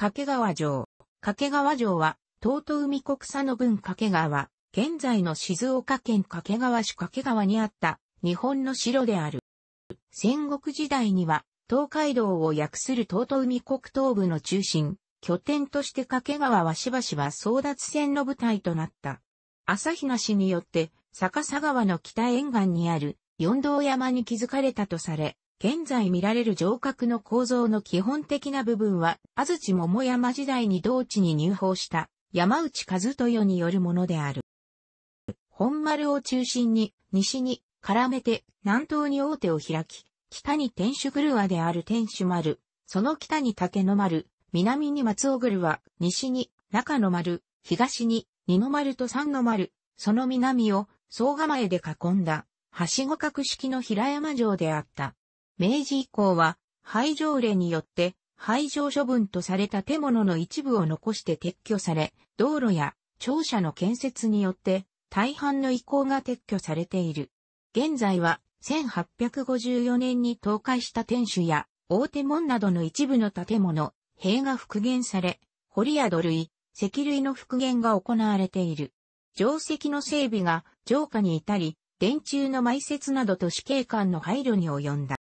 掛川城。掛川城は、東都海国佐の分掛川、現在の静岡県掛川市掛川にあった日本の城である。戦国時代には、東海道を訳する東都海国東部の中心、拠点として掛川はしばしば争奪戦の舞台となった。朝比奈氏によって、逆さ川の北沿岸にある四道山に築かれたとされ、現在見られる城郭の構造の基本的な部分は、安土桃山時代に同地に入法した山内和豊によるものである。本丸を中心に、西に絡めて南東に大手を開き、北に天守狂である天守丸、その北に竹の丸、南に松尾は西に中の丸、東に二の丸と三の丸、その南を総構えで囲んだ、はしご格式の平山城であった。明治以降は、廃城令によって、廃城処分とされた建物の一部を残して撤去され、道路や庁舎の建設によって、大半の遺構が撤去されている。現在は、1854年に倒壊した天守や、大手門などの一部の建物、塀が復元され、堀や土類、石類の復元が行われている。城石の整備が、城下に至り、電柱の埋設など都市景観の配慮に及んだ。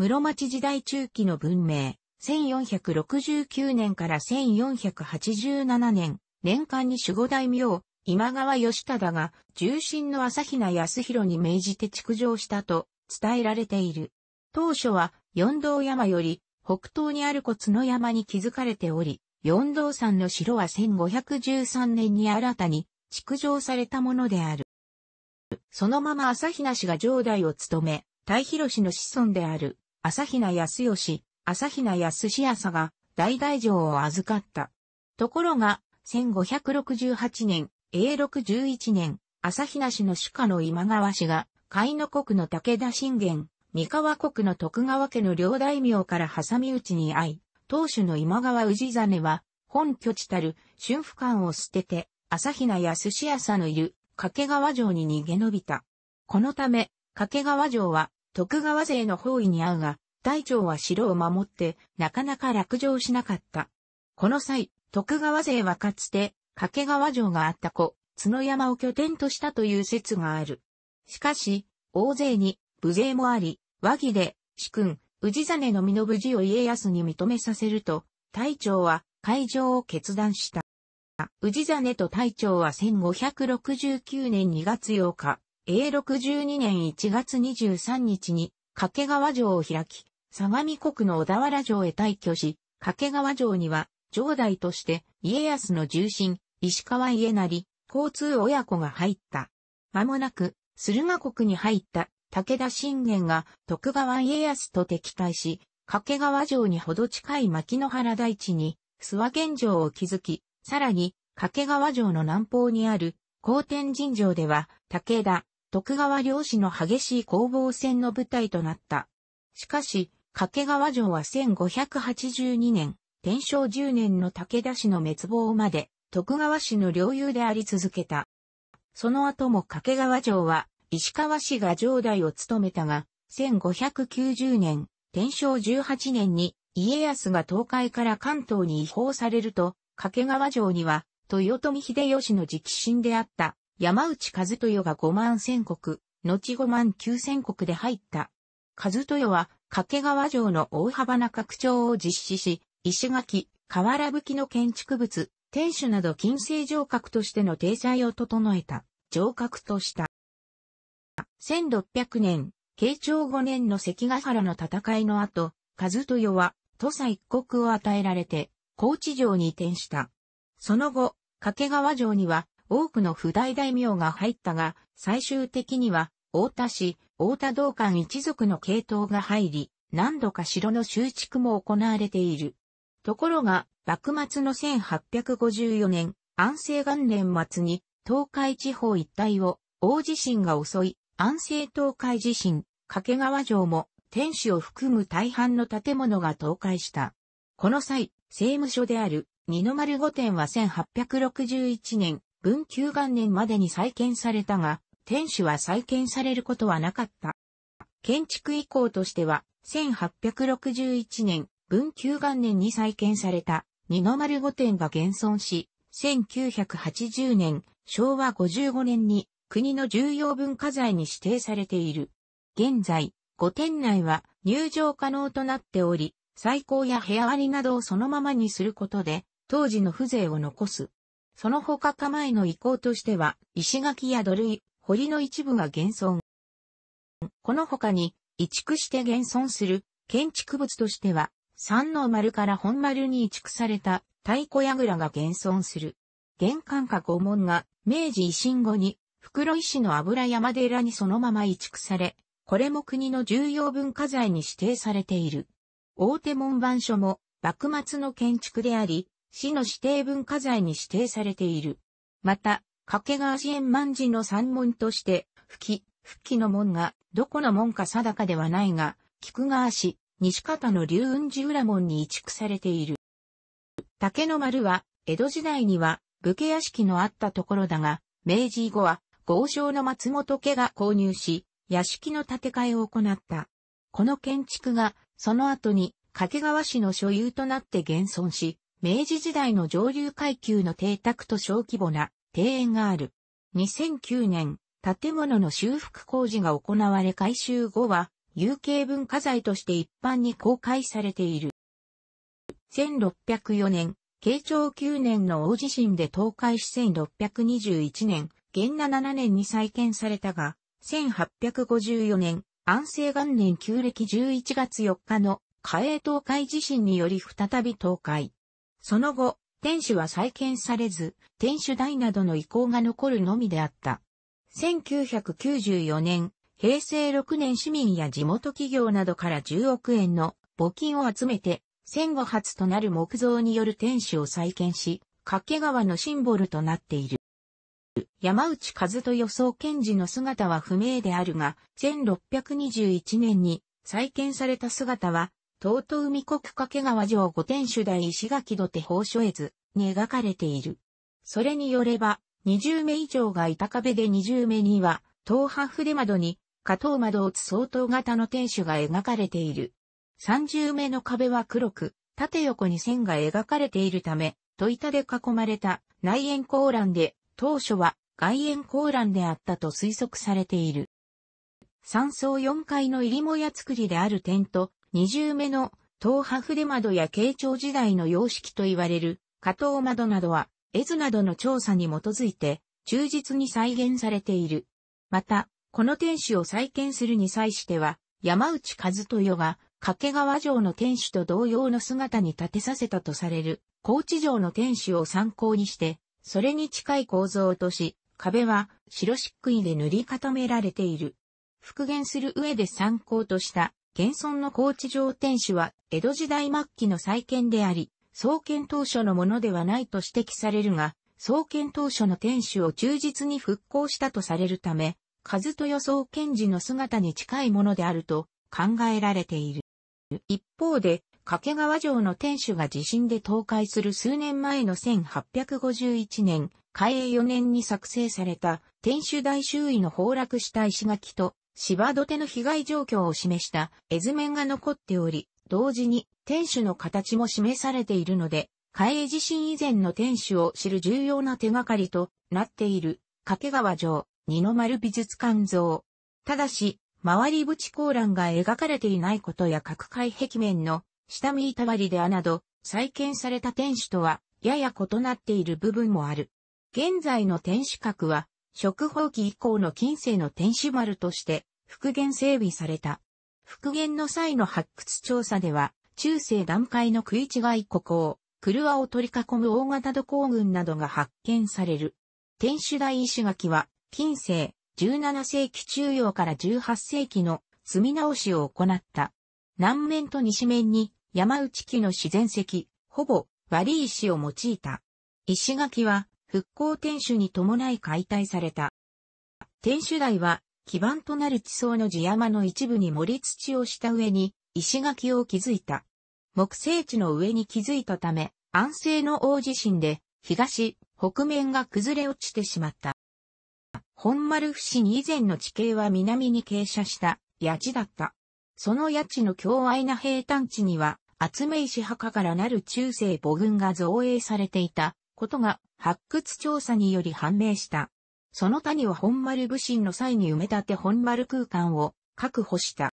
室町時代中期の文明、1469年から1487年、年間に守護大名、今川義忠が重臣の朝比奈康弘に命じて築城したと伝えられている。当初は四道山より北東にある骨の山に築かれており、四道山の城は1513年に新たに築城されたものである。そのまま朝比奈氏が城代を務め、大広氏の子孫である朝比奈康義、朝比奈康康が大大城を預かった。ところが、1568年、永禄11年、朝比奈氏の主家の今川氏が、海の国の武田信玄、三河国の徳川家の両大名から挟み撃ちに遭い、当主の今川氏真は、本拠地たる春府館を捨てて、朝比奈康康のいる掛川城に逃げ延びた。このため、掛川城は徳川勢の包囲に遭うが、大長は城を守って、なかなか落城しなかった。この際、徳川勢はかつて、掛川城があった子、角山を拠点としたという説がある。しかし、大勢に、武勢もあり、和議で、主君、氏真の身の無事を家康に認めさせると、隊長は、会場を決断した。氏真と隊長は1569年2月8日、永禄12年1月23日に掛川城を開き、相模国の小田原城へ退去し、掛川城には、城代として家康の重臣、石川家成、交通親子が入った。間もなく、駿河国に入った武田信玄が徳川家康と敵対し、掛川城にほど近い牧野原大地に諏訪玄城を築き、さらに掛川城の南方にある高天神城では武田、徳川領主の激しい攻防戦の舞台となった。しかし、掛川城は1582年、天正10年の武田氏の滅亡まで、徳川氏の領有であり続けた。その後も掛川城は、石川氏が城代を務めたが、1590年、天正18年に、家康が東海から関東に移行されると、掛川城には、豊臣秀吉の直進であった山内和豊が5万千国、後5万九千国で入った。和豊は掛川城の大幅な拡張を実施し、石垣、河原吹きの建築物、天守など金星城郭としての体裁を整えた、城郭とした。1600年、慶長5年の関ヶ原の戦いの後、和豊は土佐一国を与えられて、高知城に移転した。その後、掛川城には多くの不代大名が入ったが、最終的には、大田氏、大田道館一族の系統が入り、何度か城の修築も行われている。ところが、幕末の1854年、安政元年末に、東海地方一帯を大地震が襲い、安政東海地震、掛川城も、天守を含む大半の建物が倒壊した。この際、政務所である二の丸御殿は1861年、文久元年までに再建されたが、天守は再建されることはなかった。建築遺構としては、1861年、文久元年に再建された、二の丸御殿が現存し、1980年、昭和55年に国の重要文化財に指定されている。現在、御殿内は入場可能となっており、最高や部屋割りなどをそのままにすることで、当時の風情を残す。その他構えの遺構としては、石垣や土塁、堀の一部が現存。この他に、移築して現存する建築物としては、三の丸から本丸に移築された太鼓櫓が現存する。玄関下五門が明治維新後に袋石の油山寺にそのまま移築され、これも国の重要文化財に指定されている。大手門番所も幕末の建築であり、市の指定文化財に指定されている。また、掛川支援万寺の三門として、吹き、吹きの門が、どこの門か定かではないが、菊川市、西方の龍雲寺裏門に移築されている。竹の丸は、江戸時代には、武家屋敷のあったところだが、明治以後は、豪商の松本家が購入し、屋敷の建て替えを行った。この建築が、その後に、掛川市の所有となって現存し、明治時代の上流階級の邸宅と小規模な庭園がある。2009年、建物の修復工事が行われ改修後は、有形文化財として一般に公開されている。1604年、慶長9年の大地震で倒壊し1621年、元那7年に再建されたが、1854年、安政元年旧暦11月4日の嘉江東海地震により再び倒壊。その後、天守は再建されず、天守台などの遺構が残るのみであった。1994年、平成6年市民や地元企業などから10億円の募金を集めて、戦後初となる木造による天守を再建し、掛川のシンボルとなっている。山内和予想検事の姿は不明であるが、1621年に再建された姿は東東海国掛川城御天守台石垣土手宝書絵図に描かれている。それによれば、二十目以上が板壁で二十目には、東波筆窓に、下等窓を打つ相当型の天守が描かれている。三十目の壁は黒く、縦横に線が描かれているため、戸板で囲まれた内縁高欄で、当初は外縁高欄であったと推測されている。三層四階の入りもや作りである点と、二重目の東波筆窓や慶長時代の様式と言われる加藤窓などは、絵図などの調査に基づいて、忠実に再現されている。また、この天守を再建するに際しては、山内和豊が、掛川城の天守と同様の姿に建てさせたとされる、高知城の天守を参考にして、それに近い構造とし、壁は白漆喰で塗り固められている。復元する上で参考とした現存の高知城天守は、江戸時代末期の再建であり、創建当初のものではないと指摘されるが、創建当初の天守を忠実に復興したとされるため、和豊創建時の姿に近いものであると考えられている。一方で、掛川城の天守が地震で倒壊する数年前の1851年、開営4年に作成された天守大周囲の崩落した石垣と芝土手の被害状況を示した絵図面が残っており、同時に天守の形も示されているので、海江地震以前の天守を知る重要な手がかりとなっている掛川城二の丸美術館像。ただし、周り縁高欄が描かれていないことや各海壁面の下見板割りであなど、再建された天守とはやや異なっている部分もある。現在の天守閣は、食法期以降の近世の天守丸として復元整備された。復元の際の発掘調査では、中世段階の食い違いクル車を取り囲む大型土工群などが発見される。天守台石垣は、近世、17世紀中央から18世紀の積み直しを行った。南面と西面に山内木の自然石、ほぼ割石を用いた。石垣は復興天守に伴い解体された。天守台は基盤となる地層の地山の一部に盛り土をした上に石垣を築いた。木星地の上に築いたため、安政の大地震で東、北面が崩れ落ちてしまった。本丸伏見以前の地形は南に傾斜した谷地だった。その谷地の強愛な平坦地には、厚め石墓からなる中世母群が造営されていたことが発掘調査により判明した。その谷を本丸武神の際に埋め立て本丸空間を確保した。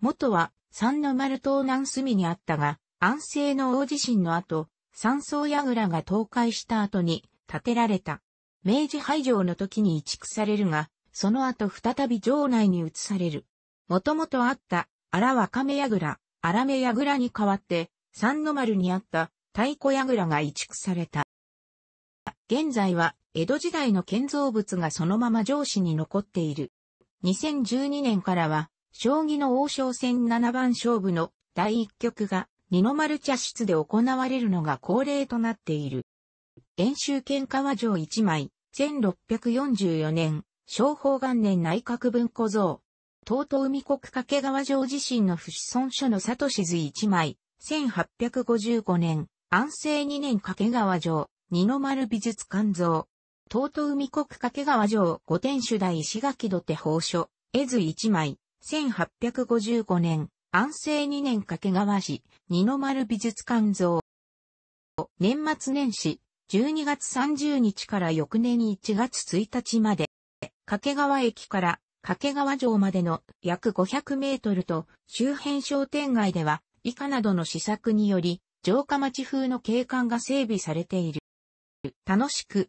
元は三の丸東南隅にあったが、安政の大地震の後、山荘櫓が倒壊した後に建てられた。明治廃城の時に移築されるが、その後再び城内に移される。もともとあった荒若亀櫓、荒目櫓に代わって、三の丸にあった太鼓櫓が移築された。現在は江戸時代の建造物がそのまま上司に残っている。2012年からは、将棋の王将戦七番勝負の第一局が二の丸茶室で行われるのが恒例となっている。演習喧嘩和城一枚、1644年、昭法元年内閣文庫像。東東海国掛川城自身の不死尊書の里志図一枚、1855年、安政二年掛川城、二の丸美術館像。東都海国掛川城御天主大石垣土手法書、絵図一枚、1855年、安政二年掛川市、二の丸美術館像。年末年始、12月30日から翌年1月1日まで、掛川駅から掛川城までの約500メートルと周辺商店街では以下などの施策により城下町風の景観が整備されている。楽しく